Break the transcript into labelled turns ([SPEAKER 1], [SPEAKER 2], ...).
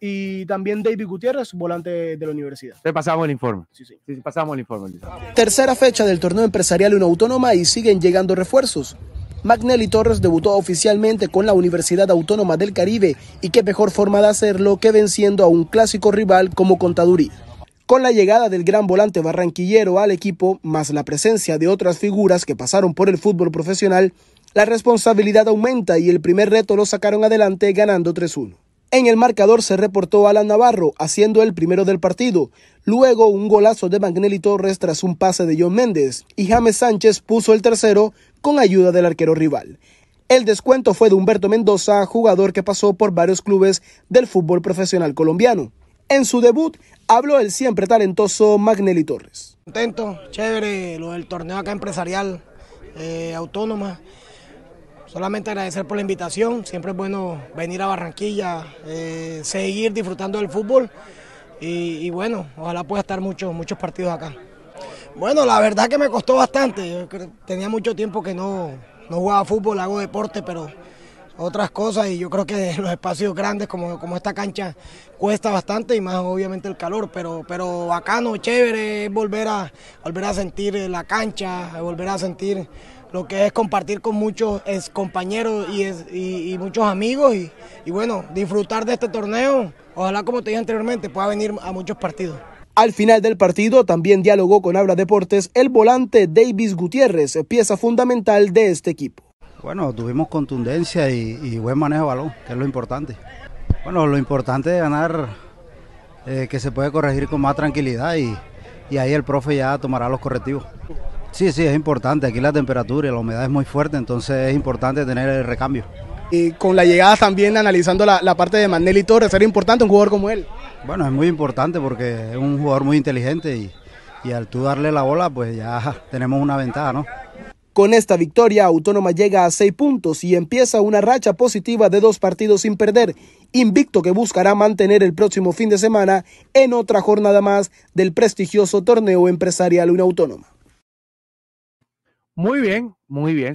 [SPEAKER 1] y también David Gutiérrez, volante de la universidad.
[SPEAKER 2] Te pasamos el informe. Sí, sí. pasamos el informe.
[SPEAKER 1] Tercera fecha del torneo empresarial Una Autónoma y siguen llegando refuerzos. Magnelli Torres debutó oficialmente con la Universidad Autónoma del Caribe y qué mejor forma de hacerlo que venciendo a un clásico rival como Contaduría. Con la llegada del gran volante barranquillero al equipo, más la presencia de otras figuras que pasaron por el fútbol profesional, la responsabilidad aumenta y el primer reto lo sacaron adelante ganando 3-1. En el marcador se reportó Alan Navarro, haciendo el primero del partido. Luego un golazo de Magnelli Torres tras un pase de John Méndez. Y James Sánchez puso el tercero con ayuda del arquero rival. El descuento fue de Humberto Mendoza, jugador que pasó por varios clubes del fútbol profesional colombiano. En su debut habló el siempre talentoso Magnelli Torres.
[SPEAKER 3] Contento, chévere, lo del torneo acá empresarial, eh, autónoma. Solamente agradecer por la invitación, siempre es bueno venir a Barranquilla, eh, seguir disfrutando del fútbol y, bueno, ojalá pueda estar muchos, muchos partidos acá. Bueno, la verdad que me costó bastante, tenía mucho tiempo que no, no jugaba fútbol, hago deporte, pero otras cosas y yo creo que los espacios grandes como, como esta cancha cuesta bastante y más obviamente el calor, pero, pero no chévere, es volver a, volver a sentir la cancha, volver a sentir lo que es compartir con muchos compañeros y, muchos amigos y, bueno, disfrutar de este torneo. Ojalá, como te dije anteriormente, pueda venir a muchos partidos.
[SPEAKER 1] Al final del partido también dialogó con Abra Deportes el volante Davis Gutiérrez, pieza fundamental de este equipo.
[SPEAKER 2] Bueno, tuvimos contundencia y, buen manejo de balón, que es lo importante. Bueno, lo importante de ganar, eh, que se puede corregir con más tranquilidad y ahí el profe ya tomará los correctivos. Sí, sí, es importante. Aquí la temperatura y la humedad es muy fuerte, entonces es importante tener el recambio. Y con la llegada también, analizando la, parte de Manelli Torres, ¿era importante un jugador como él? Bueno, es muy importante porque es un jugador muy inteligente y, y al tú
[SPEAKER 1] darle la bola, pues ya tenemos una ventaja, ¿no? Con esta victoria, Autónoma llega a seis puntos y empieza una racha positiva de dos partidos sin perder, invicto que buscará mantener el próximo fin de semana en otra jornada más del prestigioso torneo empresarial Una Autónoma. Muy
[SPEAKER 2] bien, muy bien.